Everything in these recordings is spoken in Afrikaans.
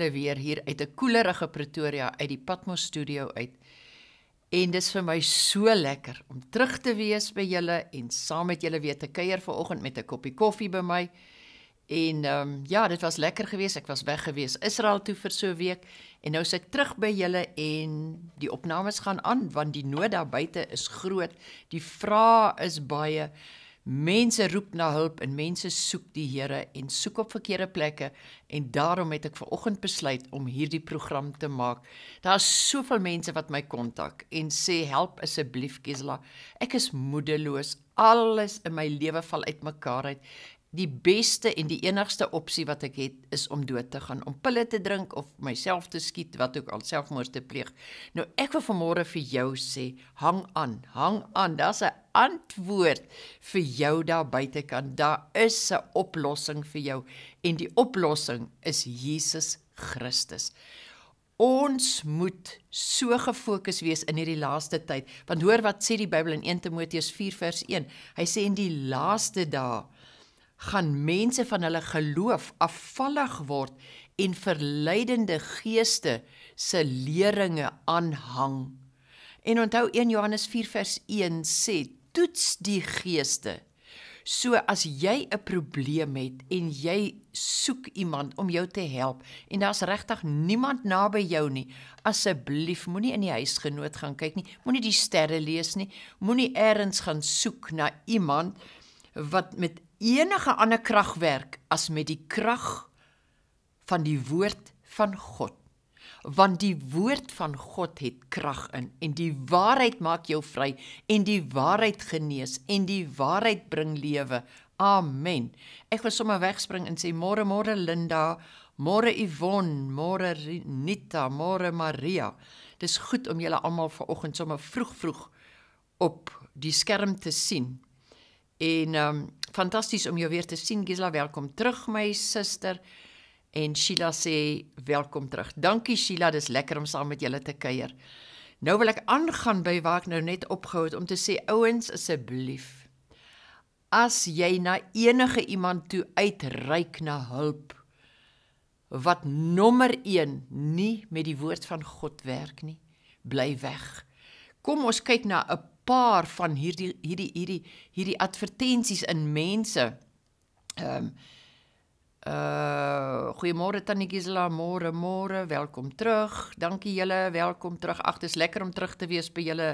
julle weer hier uit 'n koelerige Pretoria uit die Patmos studio uit. En dis vir my so lekker om terug te wees by julle en saam met julle weer te kuier vanoggend met 'n koppie koffie by my. En ehm um, ja, dit was lekker geweest. Ek was weg geweest Israel toe vir so 'n week en nou sit terug by julle en die opnames gaan aan want die nood daar buite is groot. Die vrae is baie. Mense roep na hulp en mense soek die Here en soek op verkeerde plekke en daarom het ek ver oggend besluit om hierdie program te maak. Daar's soveel mense wat my kontak en sê help asseblief Kesla. Ek is moedeloos. Alles in my lewe val uitmekaar uit die beste en die enigste opsie wat ek het is om dood te gaan, om pille te drink of myself te skiet, wat ook al selfmoord te pleeg. Nou ek wil vanmôre vir jou sê, hang aan, hang aan. Daar's 'n antwoord vir jou daar buite kan. Daar is 'n oplossing vir jou en die oplossing is Jesus Christus. Ons moet so gefokus wees in hierdie laaste tyd. Want hoor wat sê die Bybel in 1 Timoteus 4 vers 1. Hy sê in die laaste dae gaan mense van hulle geloof afvallig word en verleidende geeste se leringe aanhang. En onthou 1 Johannes 4 vers 1 sê: Toets die geeste. So as jy 'n probleem het en jy soek iemand om jou te help en daar's regtig niemand naby jou nie, asseblief moenie in die huisgenoot gaan kyk nie, moenie die sterre lees nie, moenie eers gaan soek na iemand wat met enige ander krag werk as met die krag van die woord van God. Want die woord van God het krag in en die waarheid maak jou vry en die waarheid genees en die waarheid bring lewe. Amen. Ek wil sommer wegspring en sê môre môre Linda, môre Yvonne, môre Nita, môre Maria. Dis goed om julle almal vanoggend sommer vroeg vroeg op die skerm te sien. En ehm um, fantasties om jou weer te sien Gisela, welkom terug my suster. En Sheila sê welkom terug. Dankie Sheila, dis lekker om saam met julle te kuier. Nou wil ek aangaan by waar ek nou net opgehou het om te sê ouens asseblief. As jy na enige iemand toe uitreik na hulp wat nommer 1 nie met die woord van God werk nie, bly weg. Kom ons kyk na 'n paar van hierdie hierdie hierdie hierdie advertensies in mense. Ehm um, uh goeiemôre tannie Gisela, môre môre, welkom terug. Dankie julle, welkom terug. Ag, dis lekker om terug te wees by julle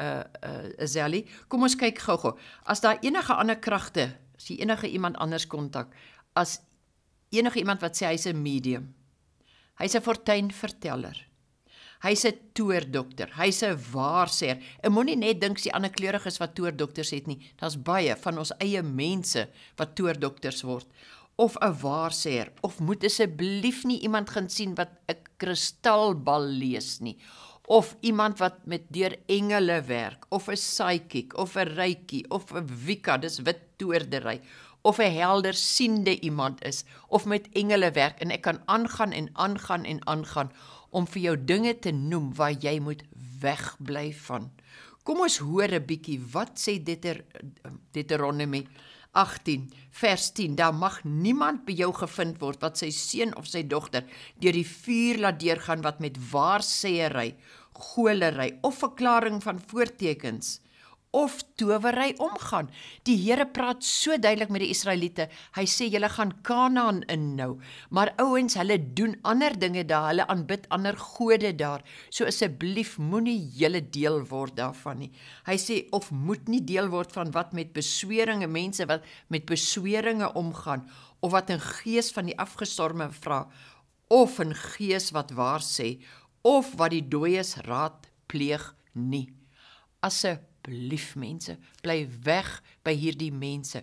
uh eh, uh eh, Zelly. Kom ons kyk gou-gou. As daar enige ander kragte, as jy enige iemand anders kontak, as enige iemand wat sê hy's 'n medium. Hy's 'n fortuinverteller. Hy's 'n toordokter. Hy's 'n waarseer. En moenie net dink sy ander kleuriges wat toordokters het nie. Daar's baie van ons eie mense wat toordokters word of 'n waarseer of moet asseblief nie iemand gaan sien wat 'n kristalbal lees nie of iemand wat met deur engele werk of 'n psychic of 'n reiki of 'n wicca dis wit toordery of 'n helder siende iemand is of met engele werk en ek kan aangaan en aangaan en aangaan om vir jou dinge te noem waar jy moet wegbly van. Kom ons hoor 'n bietjie wat sê Deuter Deuteronomy 18 vers 10 daar mag niemand by jou gevind word wat sy seun of sy dogter deur die vuur laat deurgaan wat met waarsêery, golery of verklaring van voortekens uh of towery omgaan. Die Here praat so duidelik met die Israeliete. Hy sê julle gaan Kanaan in nou, maar ouens, hulle doen ander dinge daar, hulle aanbid ander gode daar. So asseblief moenie julle deel word daarvan nie. Hy sê of moet nie deel word van wat met besweringe mense wat met besweringe omgaan of wat 'n gees van die afgestorwe vra of 'n gees wat waar sê of wat die dooies raad pleeg nie. Asse asseblief mense, bly weg by hierdie mense.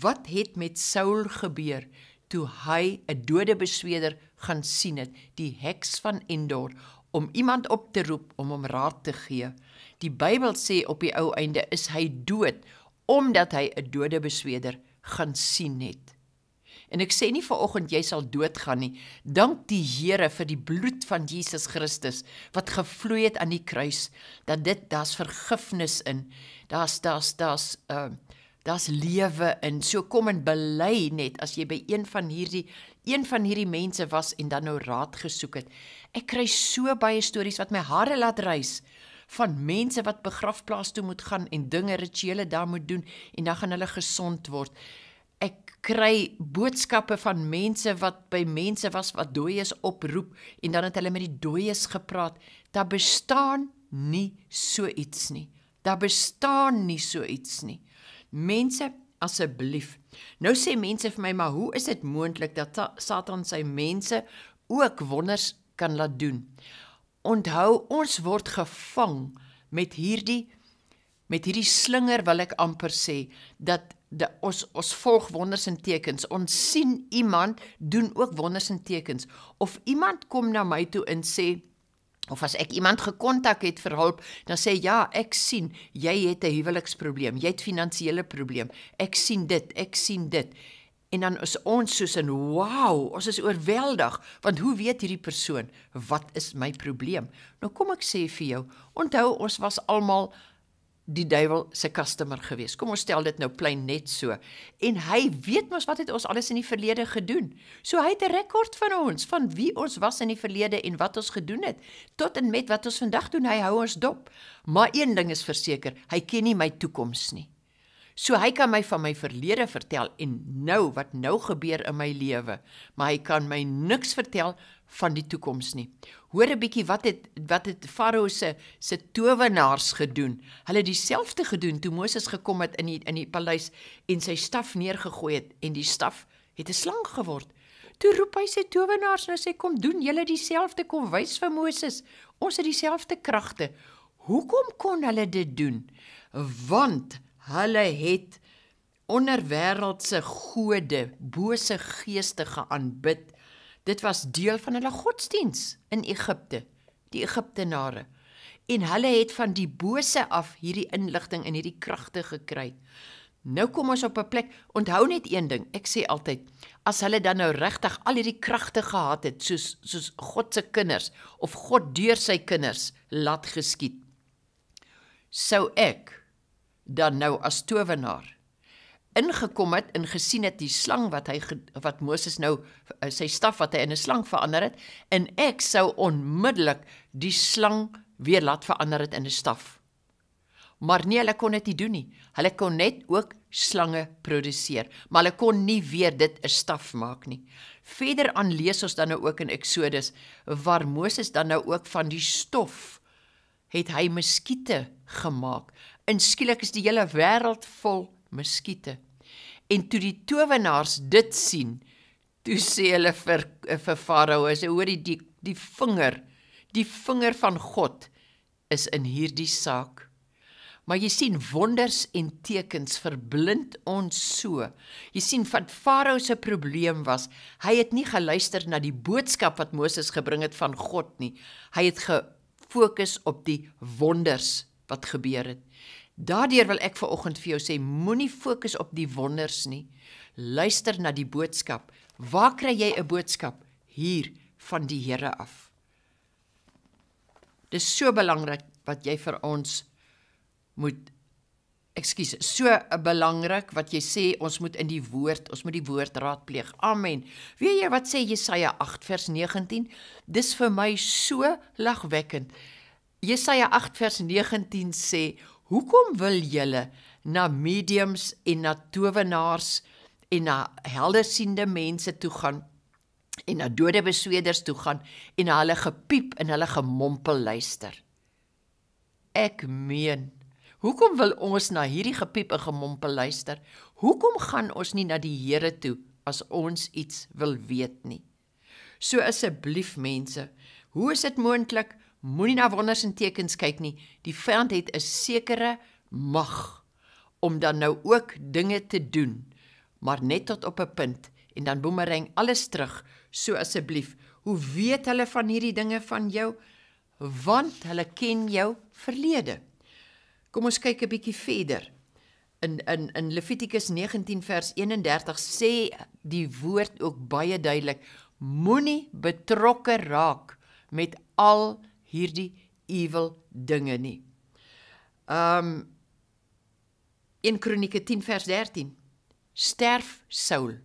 Wat het met Saul gebeur toe hy 'n dode besweder gaan sien het, die heks van Endor om iemand op te roep om hom raad te gee? Die Bybel sê op die ou einde is hy dood omdat hy 'n dode besweder gaan sien het. En ek sê nie vanoggend jy sal doodgaan nie. Dank die Here vir die bloed van Jesus Christus wat gevloei het aan die kruis dat dit daar's vergifnis in. Daar's daar's daar's ehm uh, daar's lewe in. So kom en bely net as jy by een van hierdie een van hierdie mense was en dan nou raad gesoek het. Ek kry so baie stories wat my hare laat rys van mense wat begrafplaas toe moet gaan en dinge rituele daar moet doen en dan gaan hulle gesond word kry boodskappe van mense wat by mense was wat dooi is oproep en dan het hulle met die dooies gepraat. Daar bestaan nie so iets nie. Daar bestaan nie so iets nie. Mense, asseblief. Nou sê mense vir my, maar hoe is dit moontlik dat Satan sy mense ook wonders kan laat doen? Onthou, ons word gevang met hierdie met hierdie slinger wil ek amper sê dat de, ons ons volg wonders en tekens. Ons sien iemand doen ook wonders en tekens of iemand kom na my toe en sê of as ek iemand gekontak het vir hulp, dan sê ja, ek sien jy het 'n huweliksprobleem, jy het finansiële probleem. Ek sien dit, ek sien dit. En dan is ons soos in wow, ons is oorweldig want hoe weet hierdie persoon wat is my probleem? Nou kom ek sê vir jou, onthou ons was almal die duiwel se customer gewees. Kom ons stel dit nou plain net so. En hy weet mos wat het ons alles in die verlede gedoen. So hy het 'n rekord van ons, van wie ons was in die verlede en wat ons gedoen het, tot en met wat ons vandag doen. Hy hou ons dop. Maar een ding is verseker, hy ken nie my toekoms nie. So hy kan my van my verlede vertel en nou wat nou gebeur in my lewe, maar hy kan my niks vertel van die toekoms nie. Hoor 'n bietjie wat het wat het Farao se se towenaars gedoen? Hulle het dieselfde gedoen toe Moses gekom het in die in die paleis en sy staf neergegooi het en die staf het 'n slang geword. Toe roep hy sy towenaars nou sê kom doen julle dieselfde kom wys vir Moses. Ons het dieselfde kragte. Hoekom kon hulle dit doen? Want hulle het onderwêreldse gode, bose geeste geaanbid Dit was deel van hulle godsdiens in Egipte, die Egiptenare. En hulle het van die bose af hierdie inligting en hierdie kragte gekry. Nou kom ons op 'n plek. Onthou net een ding, ek sê altyd, as hulle dan nou regtig al hierdie kragte gehad het soos soos God se kinders of God deur sy kinders laat geskied, sou ek dan nou as towenaar ingekom het en gesien het die slang wat hy wat Moses nou eh, sy staf wat hy in 'n slang verander het en ek sou onmiddellik die slang weer laat verander het in 'n staf. Maar nee, hulle kon dit nie doen nie. Hulle kon net ook slange produseer, maar hulle kon nie weer dit 'n staf maak nie. Verder aan lees ons dan nou ook in Eksodus waar Moses dan nou ook van die stof het hy muskiete gemaak. Inskielik is die hele wêreld vol muskiete. En toe die towenaars dit sien, toe sê hulle vir vir Farao, sê hoor die die vinger, die vinger van God is in hierdie saak. Maar jy sien wonders en tekens verblind ons so. Jy sien van Farao se probleem was, hy het nie geluister na die boodskap wat Moses gebring het van God nie. Hy het gefokus op die wonders wat gebeur het. Daardeur wil ek viroggend vir jou sê moenie fokus op die wonders nie. Luister na die boodskap. Waar kry jy 'n boodskap hier van die Here af? Dis so belangrik wat jy vir ons moet Ekskuus, so belangrik wat jy sê ons moet in die woord, ons moet die woord raadpleeg. Amen. Weet jy wat sê Jesaja 8 vers 19? Dis vir my so lagwekkend. Jesaja 8 vers 19 sê Hoekom wil julle na mediums en na towenaars en na heldersiende mense toe gaan en na dode besweders toe gaan en na hulle gepiep en hulle gemompel luister? Ek meen Hoekom wil ons na hierdie gepiep en gemompel luister? Hoekom gaan ons nie na die Here toe as ons iets wil weet nie? So asseblief mense, hoe is dit moontlik moenie na wonders en tekens kyk nie. Die vyand het 'n sekere mag om dan nou ook dinge te doen, maar net tot op 'n punt en dan boemerang alles terug. So asseblief, hoe weet hulle van hierdie dinge van jou? Want hulle ken jou verlede. Kom ons kyk 'n bietjie verder. In in in Levitikus 19 vers 31 sê die woord ook baie duidelik: Moenie betrokke raak met al hierdie ewel dinge nie. Ehm um, in Kronieke 10 vers 13 sterf Saul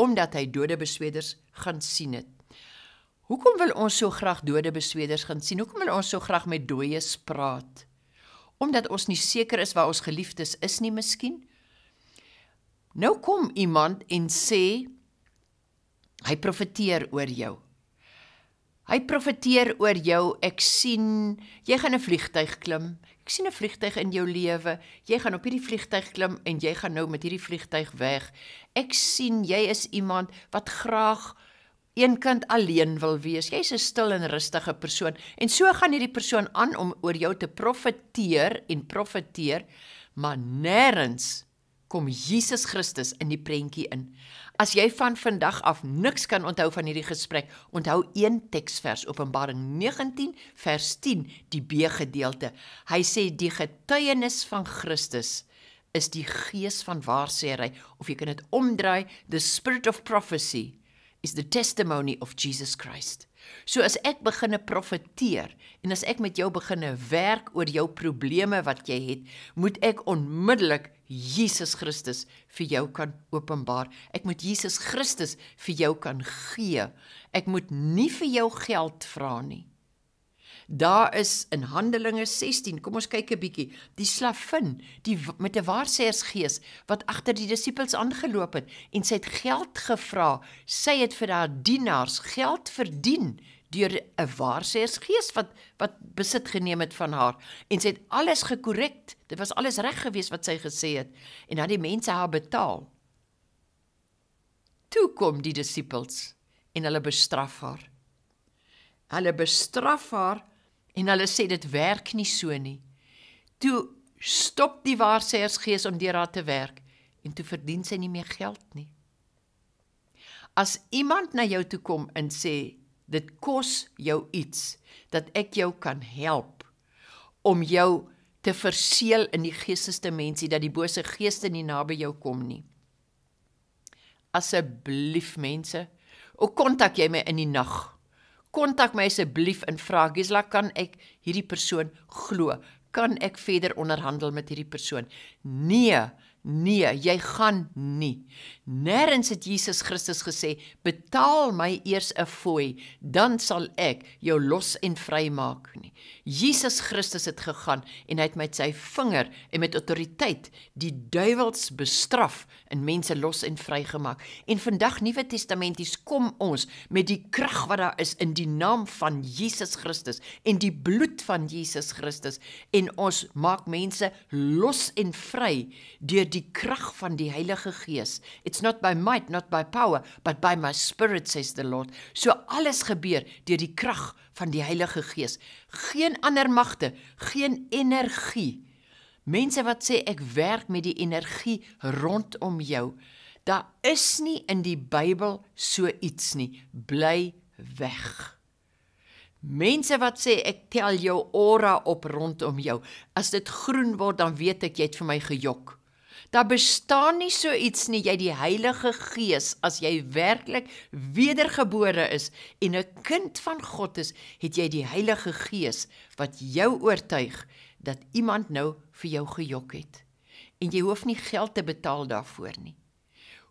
omdat hy dode besweders gaan sien het. Hoekom wil ons so graag dode besweders gaan sien? Hoekom wil ons so graag met dooies praat? Omdat ons nie seker is waar ons geliefdes is nie, miskien. Nou kom iemand en sê hy profeteer oor jou. Hy profeteer oor jou. Ek sien jy gaan 'n vliegtyg klim. Ek sien 'n vliegtyg in jou lewe. Jy gaan op hierdie vliegtyg klim en jy gaan nou met hierdie vliegtyg weg. Ek sien jy is iemand wat graag eenkant alleen wil wees. Jy's 'n stil en rustige persoon en so gaan hierdie persoon aan om oor jou te profeteer en profeteer, maar nêrens kom Jesus Christus in die prentjie in. As jy van vandag af niks kan onthou van hierdie gesprek, onthou een teksvers Openbaring 19 vers 10, die B gedeelte. Hy sê die getuienis van Christus is die gees van waarsêry of jy kan dit omdraai, the spirit of prophecy is the testimony of Jesus Christ. So as ek begin 'n profeteer en as ek met jou begin 'n werk oor jou probleme wat jy het, moet ek onmiddellik Jesus Christus vir jou kan openbaar. Ek moet Jesus Christus vir jou kan gee. Ek moet nie vir jou geld vra nie. Daar is in Handelinge 16, kom ons kyk 'n bietjie, die slavin, die met 'n waarseersgees wat agter die disippels aangeloop het en sy het geld gevra. Sy het vir haar dienaars geld verdien deur 'n waarseersgees wat wat besit geneem het van haar en sy het alles gekorrek. Dit was alles reg geweest wat sy gesê het en dat die mense haar betaal. Toe kom die disippels en hulle bestraf haar. Hulle bestraf haar en hulle sê dit werk nie so nie. Toe stop die waarsêersgees om deur haar te werk en toe verdien sy nie meer geld nie. As iemand na jou toe kom en sê dit kos jou iets dat ek jou kan help om jou te verseël in die geestesdimensie dat die bose geeste nie naby jou kom nie. Asseblief mense, hoe kontak jy my in die nag? kontak my asseblief en vra Gisela kan ek hierdie persoon glo? Kan ek verder onderhandel met hierdie persoon? Nee. Nee, jy gaan nie. Nêrens het Jesus Christus gesê, "Betaal my eers 'n fooi, dan sal ek jou los en vry maak nie." Jesus Christus het gegaan en hy het met sy vinger en met autoriteit die duiwels bestraf en mense los en vrygemaak. En vandag Nuwe Testamenties kom ons met die krag wat daar is in die naam van Jesus Christus en die bloed van Jesus Christus en ons maak mense los en vry deur that the krag van die Heilige Gees. It's not by might, not by power, but by my spirit says the Lord. So alles gebeur deur die krag van die Heilige Gees. Geen ander magte, geen energie. Mense wat sê ek werk met die energie rondom jou, daar is nie in die Bybel so iets nie. Bly weg. Mense wat sê ek tel jou aura op rondom jou. As dit groen word, dan weet ek jy het vir my gejok. Daar bestaan nie so iets nie jy die Heilige Gees as jy werklik wedergebore is en 'n kind van God is, het jy die Heilige Gees wat jou oortuig dat iemand nou vir jou gejok het. En jy hoef nie geld te betaal daarvoor nie.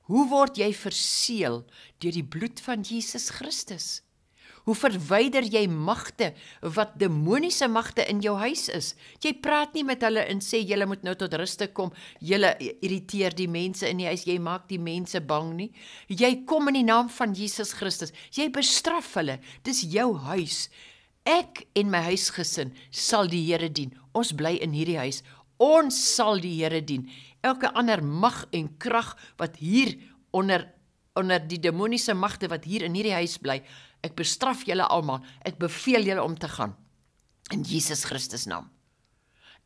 Hoe word jy verseël deur die bloed van Jesus Christus? Hoe verwyder jy magte wat demoniese magte in jou huis is? Jy praat nie met hulle en sê julle moet nou tot ruste kom. Julle irriteer die mense in die huis. Jy maak die mense bang nie. Jy kom in die naam van Jesus Christus. Jy bestraf hulle. Dis jou huis. Ek en my huisgesin sal die Here dien. Ons bly in hierdie huis. Ons sal die Here dien. Elke ander mag en krag wat hier onder onder die demoniese magte wat hier in hierdie huis bly. Ek bestraf julle almal. Ek beveel julle om te gaan in Jesus Christus naam.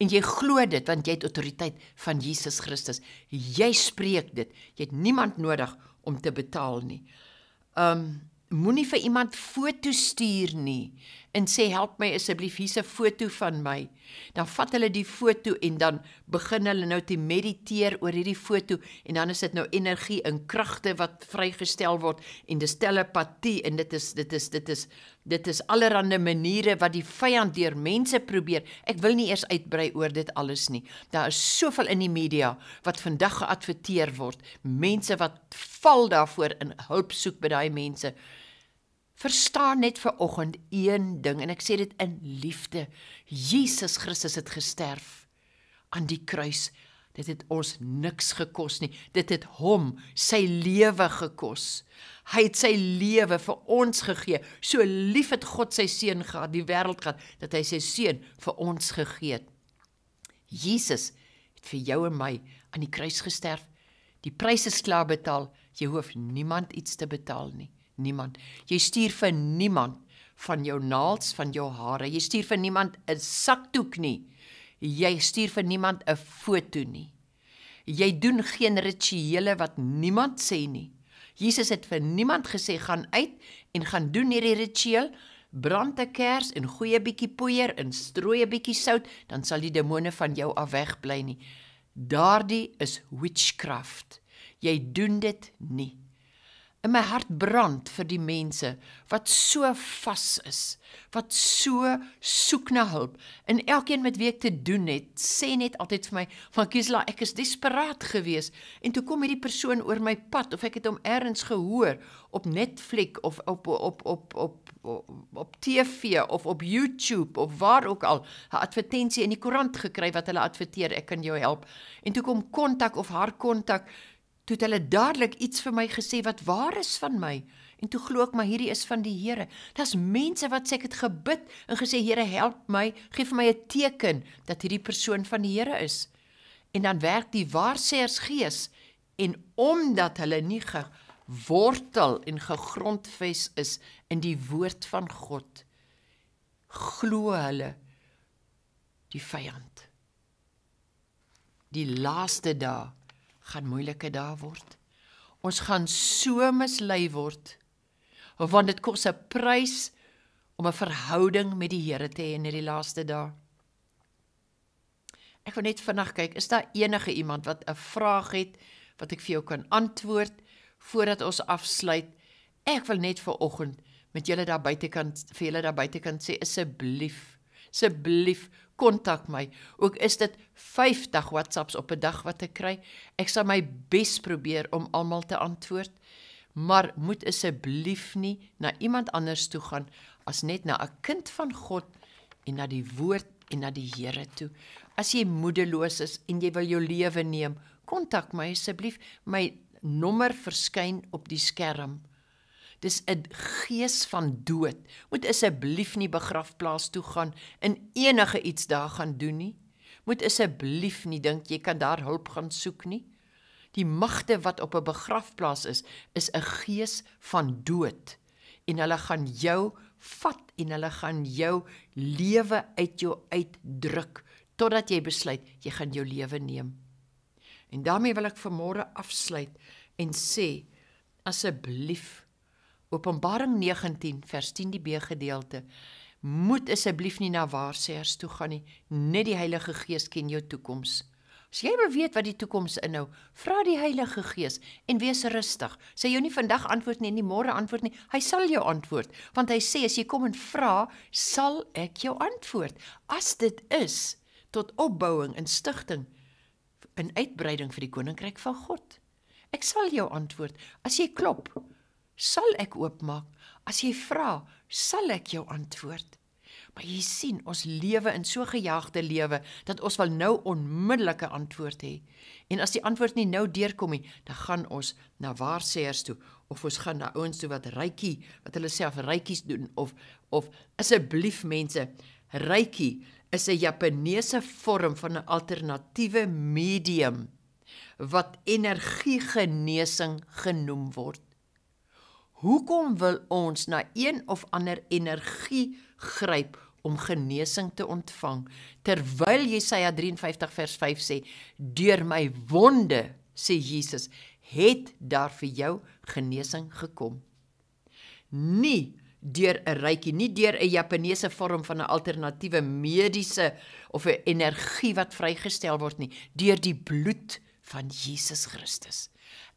En jy glo dit want jy het autoriteit van Jesus Christus. Jy spreek dit. Jy het niemand nodig om te betaal nie. Um moenie vir iemand foto stuur nie en sê help my asseblief hier's 'n foto van my. Dan vat hulle die foto en dan begin hulle nou te mediteer oor hierdie foto en dan is dit nou energie en kragte wat vrygestel word en dis telepatie en dit is dit is dit is dit is, is allerlei maniere wat die vyand deur mense probeer. Ek wil nie eers uitbrei oor dit alles nie. Daar is soveel in die media wat vandag geadverteer word. Mense wat val daarvoor in hulp soek by daai mense. Verstaan net vir oggend een ding en ek sê dit in liefde. Jesus Christus het gesterf aan die kruis. Dit het ons niks gekos nie. Dit het hom sy lewe gekos. Hy het sy lewe vir ons gegee. So lief het God sy seun gehad, die wêreld gehad, dat hy sy seun vir ons gegee het. Jesus het vir jou en my aan die kruis gesterf. Die prys is klaar betaal. Jy hoef niemand iets te betaal nie niemand. Jy stuur vir niemand van jou naels, van jou hare. Jy stuur vir niemand 'n sakdoek nie. Jy stuur vir niemand 'n foto nie. Jy doen geen rituele wat niemand sê nie. Jesus het vir niemand gesê gaan uit en gaan doen hierdie ritueel, brand 'n kers en gooi 'n bietjie poeier en strooi 'n bietjie sout, dan sal die demone van jou af wegbly nie. Daardie is witchcraft. Jy doen dit nie. In my hart brand vir die mense wat so vas is, wat so soek na hulp. En elkeen met wie ek te doen het, sê net altyd vir my, "Maar Kiesla, ek is desperaat geweest en toe kom hierdie persoon oor my pad of ek het hom eers gehoor op Netflix of op op op op op op, op TV of op YouTube of waar ook al 'n advertensie in die koerant gekry wat hulle adverteer, ek kan jou help." En toe kom kontak of haar kontak toe het hulle dadelik iets vir my gesê wat waar is van my en toe glo ek maar hierdie is van die Here. Daar's mense wat sê ek het gebid en gesê Here help my, gee vir my 'n teken dat hierdie persoon van die Here is. En dan werk die waarseers gees en omdat hulle nie gewortel en gegrondves is in die woord van God glo hulle die vyand die laaste dae gaan moeilike dae word. Ons gaan so mislei word want dit kos 'n prys om 'n verhouding met die Here te hê in hierdie laaste dae. Ek wil net vanaand kyk, is daar enige iemand wat 'n vraag het wat ek vir jou kan antwoord voordat ons afsluit? Ek wil net vir oggend met julle daar buitekant vir julle daar buitekant sê asseblief, asseblief kontak my. Ook is dit 50 WhatsApps op 'n dag wat ek kry. Ek sal my bes probeer om almal te antwoord, maar moet asseblief nie na iemand anders toe gaan as net na 'n kind van God en na die woord en na die Here toe. As jy moedeloos is en jy wil jou lewe neem, kontak my asseblief. My nommer verskyn op die skerm. 0800 Dis 'n gees van dood. Moet asseblief nie begrafplaas toe gaan en enige iets daar gaan doen nie. Moet asseblief nie dink jy kan daar hulp gaan soek nie. Die magte wat op 'n begrafplaas is, is 'n gees van dood en hulle gaan jou vat en hulle gaan jou lewe uit jou uitdruk totdat jy besluit jy gaan jou lewe neem. En daarmee wil ek vanmôre afsluit en sê asseblief Openbaring 19 vers 10 die B gedeelte. Moet asseblief nie na waarseers toe gaan nie. Net die Heilige Gees ken jou toekoms. As jy weet wat die toekoms inhou, vra die Heilige Gees en wees rustig. Sê jou nie vandag antwoord nie en nie môre antwoord nie. Hy sal jou antwoord, want hy sê as jy kom en vra, sal ek jou antwoord. As dit is tot opbouing en stigting en uitbreiding vir die koninkryk van God. Ek sal jou antwoord as jy klop sal ek oopmaak. As jy vra, sal ek jou antwoord. Maar jy sien, ons lewe in so gejaagde lewe dat ons wel nou onmiddellike antwoord hê. En as die antwoord nie nou deurkom nie, dan gaan ons na waarseers toe of ons gaan na ouens toe wat rykie, wat hulle self rykies doen of of asseblief mense, rykie is 'n Japaneese vorm van 'n alternatiewe medium wat energiegeneesing genoem word. Hoekom wil ons na een of ander energie gryp om genesing te ontvang? Terwyl Jesaja 53 vers 5 sê, "Deur my wonde," sê Jesus, "het daar vir jou genesing gekom." Nie deur 'n reiki, nie deur 'n Japaneese vorm van 'n alternatiewe mediese of 'n energie wat vrygestel word nie, deur die bloed van Jesus Christus.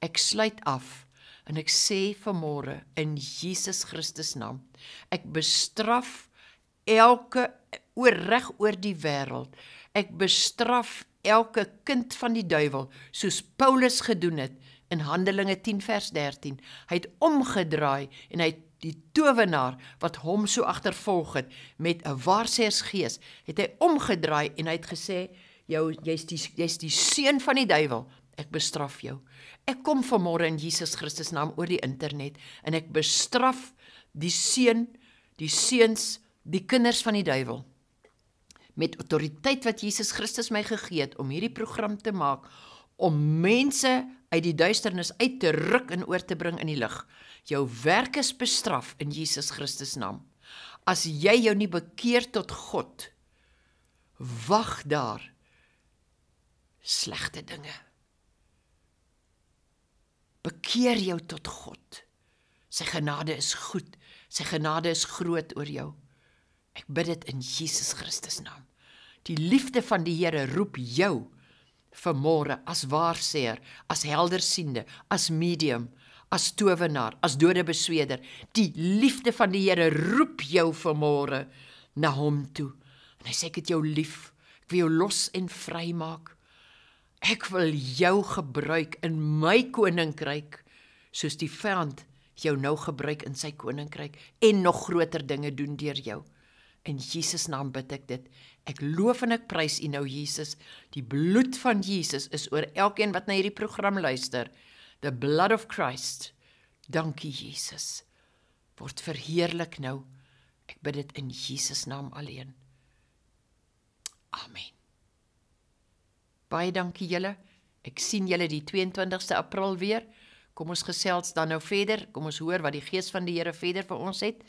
Ek sluit af. En ek sê vanmôre in Jesus Christus naam, ek bestraf elke oorreg oor die wêreld. Ek bestraf elke kind van die duiwel soos Paulus gedoen het in Handelinge 10 vers 13. Hy het omgedraai en hy die towenaar wat hom so agtervolg het met 'n waarsêersgees, het hy omgedraai en hy het gesê jou jy's die jy's die seun van die duiwel Ek bestraf jou. Ek kom vanmôre in Jesus Christus naam oor die internet en ek bestraf die seun, die seuns, die kinders van die duiwel met autoriteit wat Jesus Christus my gegee het om hierdie program te maak om mense uit die duisternis uit te ruk en oor te bring in die lig. Jou werk is bestraf in Jesus Christus naam. As jy jou nie bekeer tot God, wag daar slegte dinge. Bekeer jou tot God. Sy genade is goed. Sy genade is groot oor jou. Ek bid dit in Jesus Christus naam. Die liefde van die Here roep jou vanmôre as waarseer, as heldersiende, as medium, as towenaar, as dodebesweder. Die liefde van die Here roep jou vanmôre na hom toe. En hy sê ek het jou lief. Ek wil jou los en vry maak. Ek wil jou gebruik in my koninkryk soos die vyand jou nou gebruik in sy koninkryk en nog groter dinge doen deur jou. In Jesus naam bid ek dit. Ek loof en ek prys U nou Jesus. Die bloed van Jesus is oor elkeen wat na hierdie program luister. The blood of Christ. Dankie Jesus. Word verheerlik nou. Ek bid dit in Jesus naam alleen. Amen. Baie dankie julle. Ek sien julle die 22ste April weer. Kom ons gesels dan nou verder. Kom ons hoor wat die gees van die Here verder vir ons het.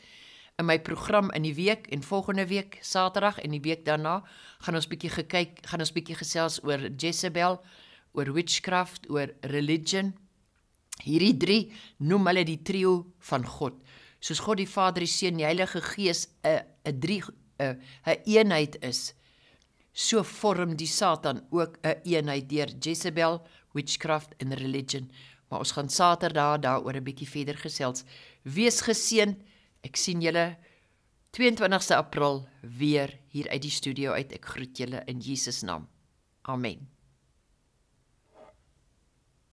In my program in die week en volgende week, Saterdag en die week daarna, gaan ons bietjie gekyk, gaan ons bietjie gesels oor Jezebel, oor witchcraft, oor religion. Hierdie drie noem hulle die trio van God. Soos God die Vader, die Seun, die Heilige Gees 'n 'n drie 'n eenheid is so vorm die Satan ook 'n een eenheid deur Jezebel, witchcraft en religion. Maar ons gaan Saterdag daaroor 'n bietjie verder gesels. Wees geseën. Ek sien julle 22 April weer hier uit die studio uit. Ek groet julle in Jesus naam. Amen.